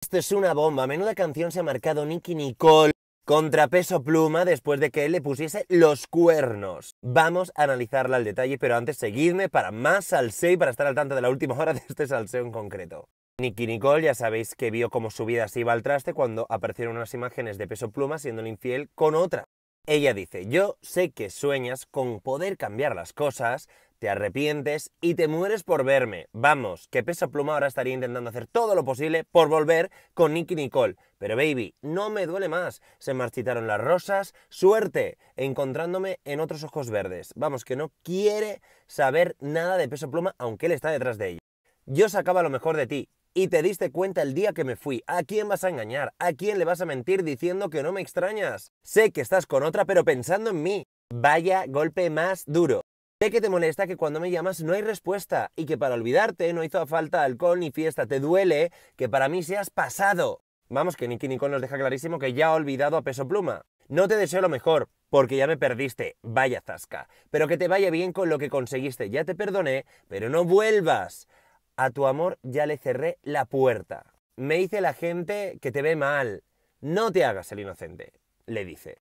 Esto es una bomba. Menuda canción se ha marcado Nicky Nicole contra Peso Pluma después de que él le pusiese los cuernos. Vamos a analizarla al detalle, pero antes seguidme para más salseo y para estar al tanto de la última hora de este salseo en concreto. Nicky Nicole ya sabéis que vio cómo su vida se iba al traste cuando aparecieron unas imágenes de Peso Pluma siendo infiel con otra. Ella dice, yo sé que sueñas con poder cambiar las cosas, te arrepientes y te mueres por verme. Vamos, que Peso Pluma ahora estaría intentando hacer todo lo posible por volver con Nicky Nicole. Pero baby, no me duele más. Se marchitaron las rosas. Suerte encontrándome en otros ojos verdes. Vamos, que no quiere saber nada de Peso Pluma, aunque él está detrás de ella. Yo sacaba lo mejor de ti, y te diste cuenta el día que me fui. ¿A quién vas a engañar? ¿A quién le vas a mentir diciendo que no me extrañas? Sé que estás con otra, pero pensando en mí. Vaya golpe más duro. Sé que te molesta que cuando me llamas no hay respuesta y que para olvidarte no hizo falta alcohol ni fiesta. Te duele que para mí seas pasado. Vamos, que Nicky Nicole nos deja clarísimo que ya ha olvidado a peso pluma. No te deseo lo mejor, porque ya me perdiste, vaya zasca. Pero que te vaya bien con lo que conseguiste. Ya te perdoné, pero no vuelvas. A tu amor ya le cerré la puerta. Me dice la gente que te ve mal. No te hagas el inocente, le dice.